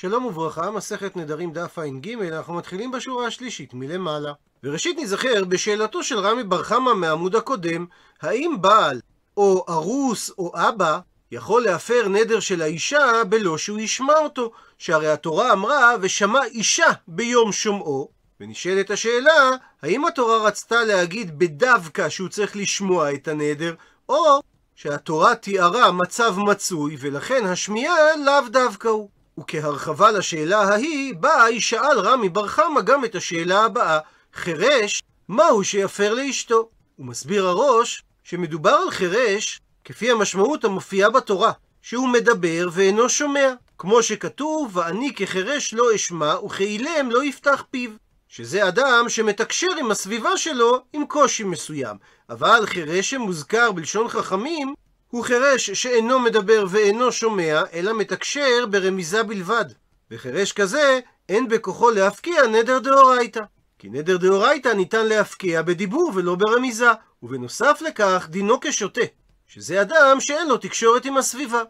שלום וברכה, מסכת נדרים דף ע"ג, אנחנו מתחילים בשורה השלישית מלמעלה. וראשית נזכר בשאלתו של רמי בר חמא מהעמוד הקודם, האם בעל, או ארוס, או אבא, יכול להפר נדר של האישה בלא שהוא ישמע אותו, שהרי התורה אמרה, ושמע אישה ביום שומעו, ונשאלת השאלה, האם התורה רצתה להגיד בדווקא שהוא צריך לשמוע את הנדר, או שהתורה תיארה מצב מצוי, ולכן השמיעה לאו דווקא הוא. וכהרחבה לשאלה ההיא, באי שאל רמי בר חמא גם את השאלה הבאה, חירש, מהו שיפר לאשתו? מסביר הראש שמדובר על חירש כפי המשמעות המופיעה בתורה, שהוא מדבר ואינו שומע, כמו שכתוב, ואני כחירש לא אשמע וכאילם לא יפתח פיו, שזה אדם שמתקשר עם הסביבה שלו עם קושי מסוים, אבל חירש שמוזכר בלשון חכמים, הוא חירש שאינו מדבר ואינו שומע, אלא מתקשר ברמיזה בלבד. וחירש כזה, אין בכוחו להפקיע נדר דאורייתא. כי נדר דאורייתא ניתן להפקיע בדיבור ולא ברמיזה, ובנוסף לכך דינו כשוטה, שזה אדם שאין לו תקשורת עם הסביבה.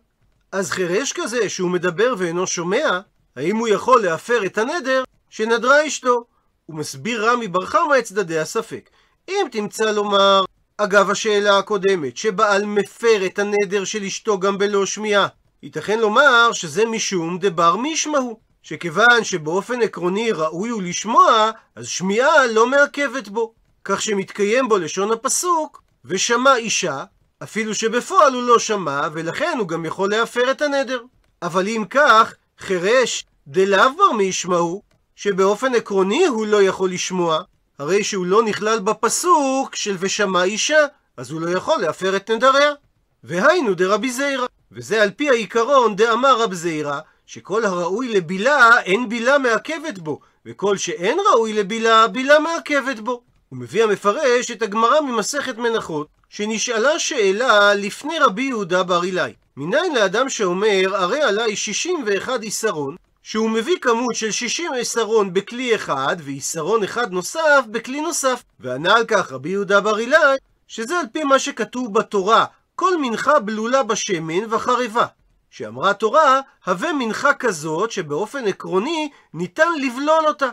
אז חירש כזה שהוא מדבר ואינו שומע, האם הוא יכול להפר את הנדר שנדרה אשתו? ומסביר רמי בר חמא את צדדי הספק. אם תמצא לומר אגב השאלה הקודמת, שבעל מפר את הנדר של אשתו גם בלא שמיעה. ייתכן לומר שזה משום דבר מישמעו, שכיוון שבאופן עקרוני ראוי הוא לשמוע, אז שמיעה לא מעכבת בו. כך שמתקיים בו לשון הפסוק, ושמע אישה, אפילו שבפועל הוא לא שמע, ולכן הוא גם יכול להפר את הנדר. אבל אם כך, חירש דלאו בר מישמעו, שבאופן עקרוני הוא לא יכול לשמוע, הרי שהוא לא נכלל בפסוק של ושמע אישה, אז הוא לא יכול להפר את נדריה. והיינו דרבי זיירא. וזה על פי העיקרון דאמר רב זיירא, שכל הראוי לבילה אין בילה מעכבת בו, וכל שאין ראוי לבילה, בילה מעכבת בו. הוא מביא המפרש את הגמרא ממסכת מנחות, שנשאלה שאלה לפני רבי יהודה בר אילאי. מניין לאדם שאומר, הרי עליי 61 יסרון, שהוא מביא כמות של 60 עשרון בכלי אחד, ועשרון אחד נוסף בכלי נוסף. וענה על כך רבי יהודה בר אילן, שזה על פי מה שכתוב בתורה, כל מנחה בלולה בשמן וחריבה. שאמרה תורה, הווה מנחה כזאת שבאופן עקרוני ניתן לבלול אותה.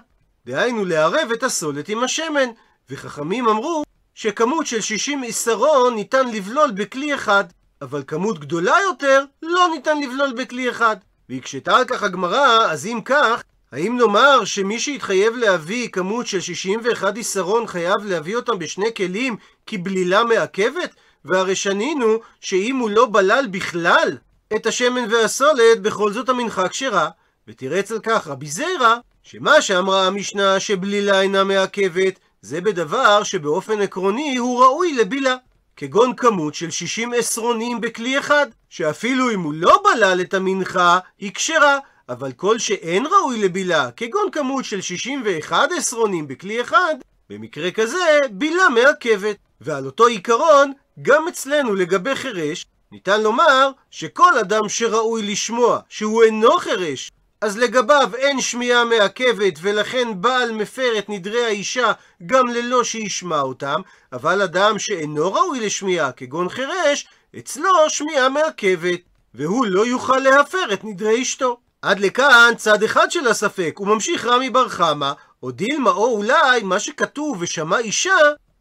דהיינו לערב את הסולת עם השמן. וחכמים אמרו שכמות של 60 עשרון ניתן לבלול בכלי אחד, אבל כמות גדולה יותר לא ניתן לבלול בכלי אחד. והקשתה על כך הגמרא, אז אם כך, האם נאמר שמי שהתחייב להביא כמות של 61 יסרון חייב להביא אותם בשני כלים כי בלילה מעכבת? והרי שנינו שאם הוא לא בלל בכלל את השמן והסולת, בכל זאת המנחה כשרה. ותירץ על כך רבי זיירא, שמה שאמרה המשנה שבלילה אינה מעכבת, זה בדבר שבאופן עקרוני הוא ראוי לבילה. כגון כמות של 60 עשרונים בכלי אחד, שאפילו אם הוא לא בלל את המנחה, היא כשרה, אבל כל שאין ראוי לבילה, כגון כמות של 61 עשרונים בכלי אחד, במקרה כזה, בילה מעכבת. ועל אותו עיקרון, גם אצלנו לגבי חירש, ניתן לומר שכל אדם שראוי לשמוע שהוא אינו חירש, אז לגביו אין שמיעה מעכבת, ולכן בעל מפר את נדרי האישה גם ללא שישמע אותם, אבל אדם שאינו ראוי לשמיעה, כגון חירש, אצלו שמיעה מעכבת, והוא לא יוכל להפר את נדרי אשתו. עד לכאן צד אחד של הספק, וממשיך רמי בר חמא, או דילמה או אולי מה שכתוב ושמע אישה,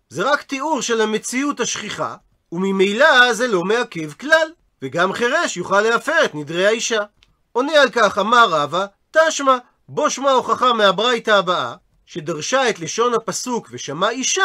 זה רק תיאור של המציאות השכיחה, וממילא זה לא מעכב כלל, וגם חירש יוכל להפר את נדרי האישה. עונה על כך, אמר רבא, תשמע, בו שמע הוכחה מהברייתא הבאה, שדרשה את לשון הפסוק ושמע אישה,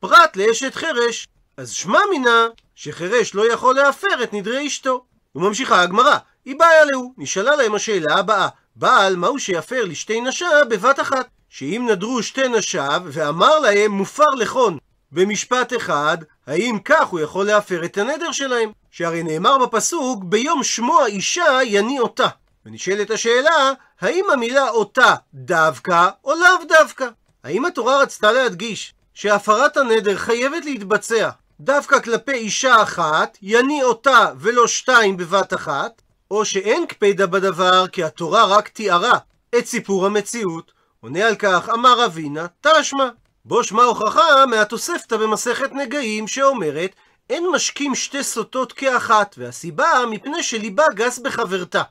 פרט לאשת חרש. אז שמע מינה שחרש לא יכול להפר את נדרי אשתו. וממשיכה הגמרא, היא באה להוא, נשאלה להם השאלה הבאה, בעל מהו שיפר לשתי נשיו בבת אחת? שאם נדרו שתי נשיו, ואמר להם מופר לחון במשפט אחד, האם כך הוא יכול להפר את הנדר שלהם? שהרי נאמר בפסוק, ביום שמו האישה יני אותה. ונשאלת השאלה, האם המילה אותה דווקא או לאו דווקא? האם התורה רצתה להדגיש שהפרת הנדר חייבת להתבצע דווקא כלפי אישה אחת, יני אותה ולא שתיים בבת אחת, או שאין קפידה בדבר כי התורה רק תיארה את סיפור המציאות? עונה על כך אמר אבינה תשמע. בו שמע הוכחה מהתוספתא במסכת נגעים שאומרת אין משקים שתי סוטות כאחת, והסיבה מפני שליבה גס בחברתה.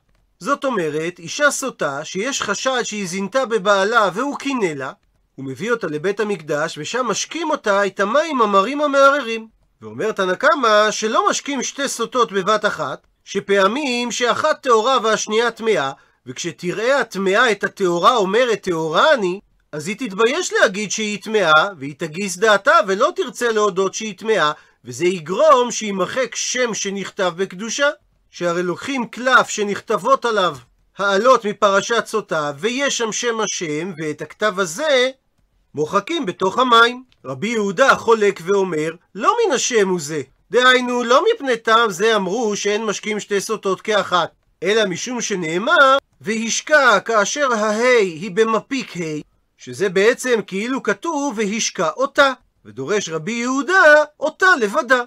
זאת אומרת, אישה סוטה שיש חשד שהיא זינתה בבעלה והוא קינא לה, הוא מביא אותה לבית המקדש ושם משקים אותה את המים המרים המערערים. ואומר תנא קמא שלא משקים שתי סוטות בבת אחת, שפעמים שאחת טהורה והשנייה טמאה, וכשתראה הטמאה את הטהורה אומרת טהורה אני, אז היא תתבייש להגיד שהיא טמאה, והיא תגיס דעתה ולא תרצה להודות שהיא טמאה, וזה יגרום שימחק שם שנכתב בקדושה. שהרי לוקחים קלף שנכתבות עליו העלות מפרשת סוטה, ויש שם שם השם, ואת הכתב הזה מוחקים בתוך המים. רבי יהודה חולק ואומר, לא מן השם הוא זה. דהיינו, לא מפני טעם זה אמרו שאין משקים שתי סוטות כאחת, אלא משום שנאמר, והשקע כאשר ההי היא במפיק ה', שזה בעצם כאילו כתוב והשקע אותה, ודורש רבי יהודה אותה לבדה.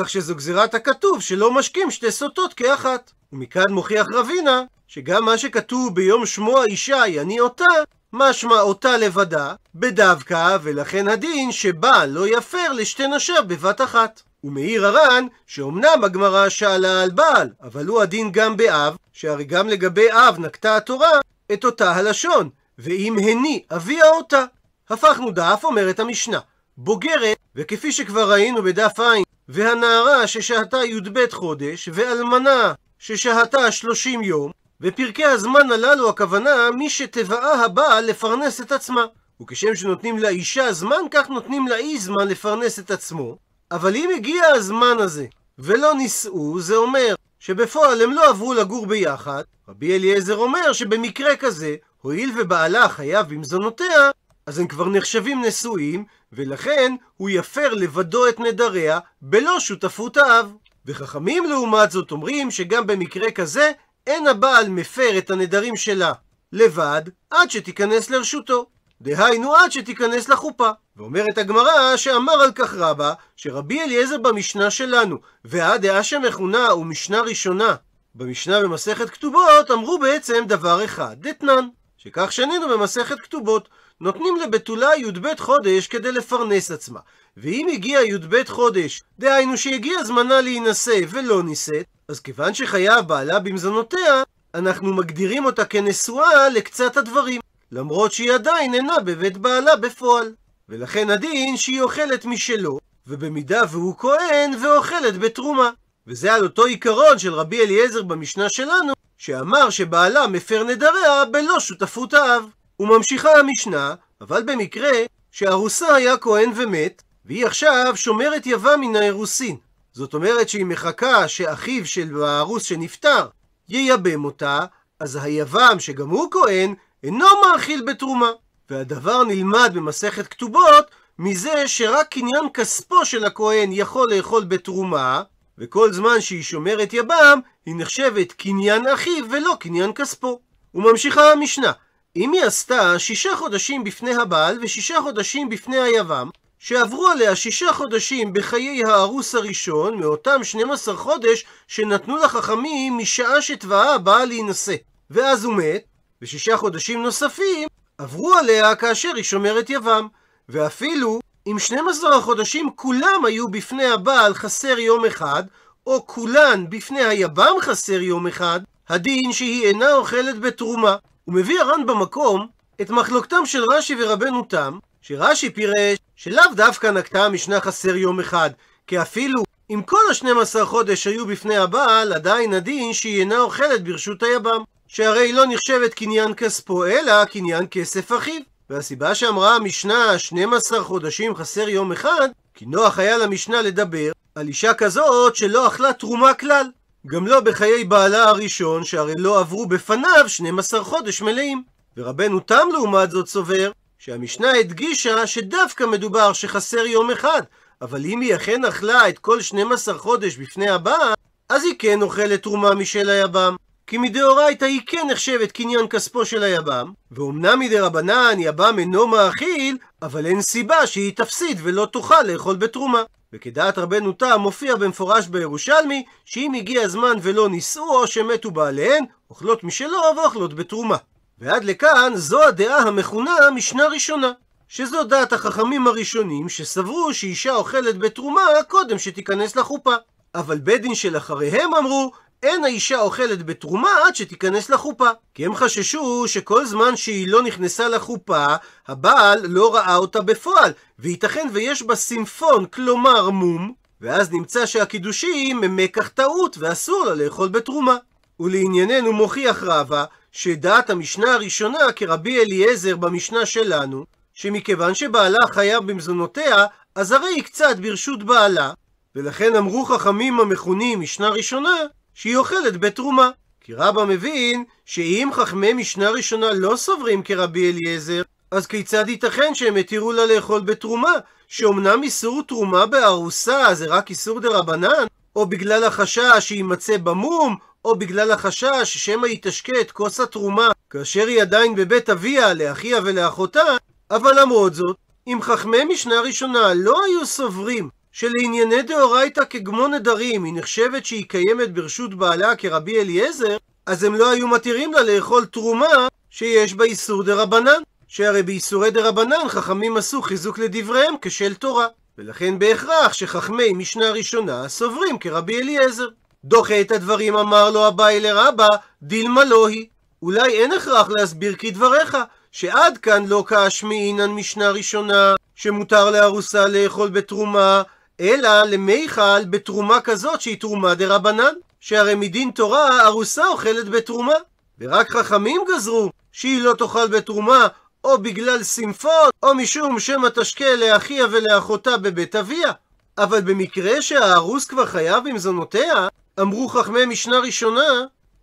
כך שזו גזירת הכתוב שלא משקים שתי סוטות כאחת. ומכאן מוכיח רבינה, שגם מה שכתוב ביום שמו האישה אני אותה, משמע אותה לבדה, בדווקא, ולכן הדין שבה לא יפר לשתי נשיו בבת אחת. ומעיר הר"ן, שאומנם הגמרא שאלה על בעל, אבל הוא הדין גם באב, שהרי גם לגבי אב נקטה התורה את אותה הלשון, ואם הני אביה אותה. הפכנו דף, אומרת המשנה. בוגרת, וכפי שכבר ראינו בדף עין, והנערה ששהתה י"ב חודש, ואלמנה ששהתה 30 יום, ופרקי הזמן הללו הכוונה מי שתבעה הבאה לפרנס את עצמה. וכשם שנותנים לאישה זמן, כך נותנים לאי זמן לפרנס את עצמו. אבל אם הגיע הזמן הזה ולא נישאו, זה אומר שבפועל הם לא עברו לגור ביחד. רבי אליעזר אומר שבמקרה כזה, הואיל ובעלה חייב במזונותיה, אז הם כבר נחשבים נשואים, ולכן הוא יפר לבדו את נדריה בלא שותפות האב. וחכמים לעומת זאת אומרים שגם במקרה כזה אין הבעל מפר את הנדרים שלה לבד עד שתיכנס לרשותו. דהיינו עד שתיכנס לחופה. ואומרת הגמרא שאמר על כך רבה, שרבי אליעזר במשנה שלנו, והדעה שמכונה הוא משנה ראשונה, במשנה במסכת כתובות אמרו בעצם דבר אחד, דתנן, שכך שנינו במסכת כתובות, נותנים לבתולה י"ב חודש כדי לפרנס עצמה. ואם הגיע י"ב חודש, דהיינו שהגיע זמנה להינשא ולא נישאת, אז כיוון שחיה בעלה במזונותיה, אנחנו מגדירים אותה כנשואה לקצת הדברים, למרות שהיא עדיין אינה בבית בעלה בפועל. ולכן הדין שהיא אוכלת משלו, ובמידה והוא כהן, ואוכלת בתרומה. וזה על אותו עיקרון של רבי אליעזר במשנה שלנו, שאמר שבעלה מפר נדריה בלא שותפות האב. וממשיכה המשנה, אבל במקרה שהארוסה היה כהן ומת, והיא עכשיו שומרת יבה מן האירוסין. זאת אומרת שהיא מחכה שאחיו של הארוס שנפטר ייבם אותה, אז היבם, שגם הוא כהן, אינו מאכיל בתרומה. והדבר נלמד במסכת כתובות מזה שרק קניין כספו של הכהן יכול לאכול בתרומה, וכל זמן שהיא שומרת יבם, היא נחשבת קניין אחיו ולא קניין כספו. וממשיכה המשנה. אם היא עשתה שישה חודשים בפני הבעל ושישה חודשים בפני היבם, שעברו עליה שישה חודשים בחיי הארוס הראשון, מאותם 12 חודש שנתנו לחכמים משעה שתבעה הבעל להינשא. ואז הוא מת, ושישה חודשים נוספים עברו עליה כאשר היא שומרת יבם. ואפילו אם 12 החודשים כולם היו בפני הבעל חסר יום אחד, או כולן בפני היבם חסר יום אחד, הדין שהיא אינה אוכלת בתרומה. הוא מביא הר"ן במקום את מחלוקתם של רש"י ורבנו תם, שרש"י פירש שלאו דווקא נקטה המשנה חסר יום אחד, כי אפילו אם כל השנים עשר חודש היו בפני הבעל, עדיין הדין שהיא אינה אוכלת ברשות היבם, שהרי היא לא נחשבת קניין כספו, אלא קניין כסף אחיו. והסיבה שאמרה המשנה 12 חודשים חסר יום אחד, כי נוח היה למשנה לדבר על אישה כזאת שלא אכלה תרומה כלל. גם לא בחיי בעלה הראשון, שהרי לא עברו בפניו 12 חודש מלאים. ורבנו תם לעומת זאת סובר, שהמשנה הדגישה שדווקא מדובר שחסר יום אחד, אבל אם היא אכן אכלה את כל 12 חודש בפני הבעל, אז היא כן אוכלת תרומה משל היבם. כי מדאורייתא היא כן נחשבת קניין כספו של היב"ם, ואומנם מדרבנן יב"ם אינו מאכיל, אבל אין סיבה שהיא תפסיד ולא תוכל לאכול בתרומה. וכדעת רבנו תם מופיע במפורש בירושלמי, שאם הגיע הזמן ולא נישאו או שמתו בעליהן, אוכלות משלו ואוכלות בתרומה. ועד לכאן זו הדעה המכונה משנה ראשונה, שזו דעת החכמים הראשונים שסברו שאישה אוכלת בתרומה קודם שתיכנס לחופה. אבל בית דין של אחריהם אמרו אין האישה אוכלת בתרומה עד שתיכנס לחופה. כי הם חששו שכל זמן שהיא לא נכנסה לחופה, הבעל לא ראה אותה בפועל, וייתכן ויש בה סימפון, כלומר מום, ואז נמצא שהקידושים הם מקח טעות, ואסור לה לאכול בתרומה. ולענייננו מוכיח רבא, שדעת המשנה הראשונה כרבי אליעזר במשנה שלנו, שמכיוון שבעלה חייב במזונותיה, אז הרי היא קצת ברשות בעלה, ולכן אמרו חכמים המכונים משנה ראשונה, שהיא אוכלת בתרומה. כי רבא מבין שאם חכמי משנה ראשונה לא סוברים כרבי אליעזר, אז כיצד ייתכן שהם התירו לה לאכול בתרומה? שאומנם איסור תרומה בארוסה זה רק איסור דה רבנן, או בגלל החשש שיימצא במום, או בגלל החשש שמא תשקה את כוס התרומה, כאשר היא עדיין בבית אביה, לאחיה ולאחותה, אבל למרות זאת, אם חכמי משנה ראשונה לא היו סוברים שלענייני דאורייתא כגמו נדרים היא נחשבת שהיא קיימת ברשות בעלה כרבי אליעזר, אז הם לא היו מתירים לה לאכול תרומה שיש בה איסור רבנן. שהרי באיסורי רבנן חכמים עשו חיזוק לדבריהם כשל תורה. ולכן בהכרח שחכמי משנה ראשונה סוברים כרבי אליעזר. דוחה את הדברים אמר לו אביי לרבה, דילמה לא היא. אולי אין הכרח להסביר כדבריך, שעד כאן לא כאשמי אינן משנה ראשונה, שמותר לארוסה לאכול בתרומה, אלא למיכל בתרומה כזאת שהיא תרומה דרבנן, שהרי מדין תורה ארוסה אוכלת בתרומה, ורק חכמים גזרו שהיא לא תאכל בתרומה או בגלל סמפון, או משום שמא תשקה לאחיה ולאחותה בבית אביה. אבל במקרה שהארוס כבר חייב עם זונותיה, אמרו חכמי משנה ראשונה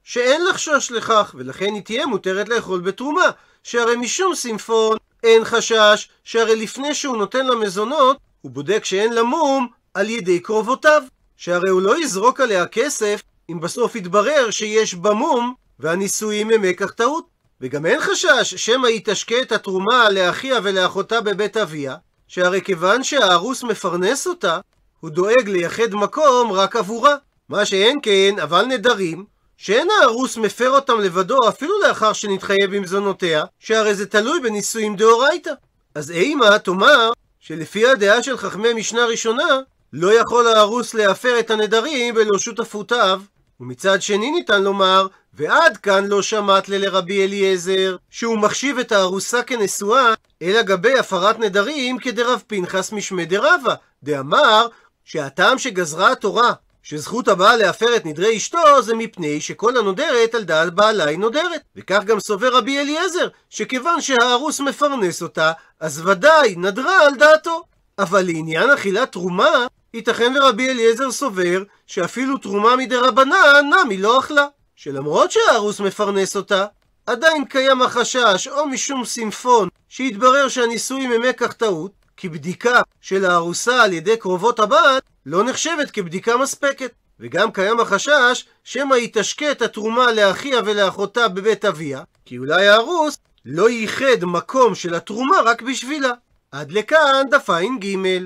שאין לחשוש לכך, ולכן היא תהיה מותרת לאכול בתרומה, שהרי משום סמפון אין חשש, שהרי לפני שהוא נותן לה מזונות, הוא בודק שאין לה מום על ידי קרובותיו, שהרי הוא לא יזרוק עליה כסף אם בסוף יתברר שיש בה מום והנישואים הם מקח טעות. וגם אין חשש שמא היא תשקה את התרומה לאחיה ולאחותה בבית אביה, שהרי כיוון שהארוס מפרנס אותה, הוא דואג לייחד מקום רק עבורה. מה שאין כן, אבל נדרים, שאין הארוס מפר אותם לבדו אפילו לאחר שנתחייב זונותיה, שהרי זה תלוי בנישואים דאורייתא. אז אימה תאמר שלפי הדעה של חכמי משנה ראשונה, לא יכול הארוס להפר את הנדרים בלא שותפותיו. ומצד שני ניתן לומר, ועד כאן לא שמעת ללרבי אליעזר, שהוא מחשיב את הארוסה כנשואה, אלא גבי הפרת נדרים כדרב פנחס משמי דרבה, דאמר שהטעם שגזרה התורה שזכות הבעל להפר את נדרי אשתו זה מפני שכל הנודרת על דעת בעלה היא נודרת. וכך גם סובר רבי אליעזר, שכיוון שהארוס מפרנס אותה, אז ודאי נדרה על דעתו. אבל לעניין אכילת תרומה, ייתכן ורבי אליעזר סובר שאפילו תרומה רבנה, נמי לא אכלה. שלמרות שהארוס מפרנס אותה, עדיין קיים החשש, או משום סימפון, שהתברר שהנישואים הם מקח טעות, כי בדיקה של הארוסה על ידי קרובות הבת לא נחשבת כבדיקה מספקת. וגם קיים החשש שמא היא את התרומה לאחיה ולאחותה בבית אביה, כי אולי הארוס לא ייחד מקום של התרומה רק בשבילה. עד לכאן דף ע"ג.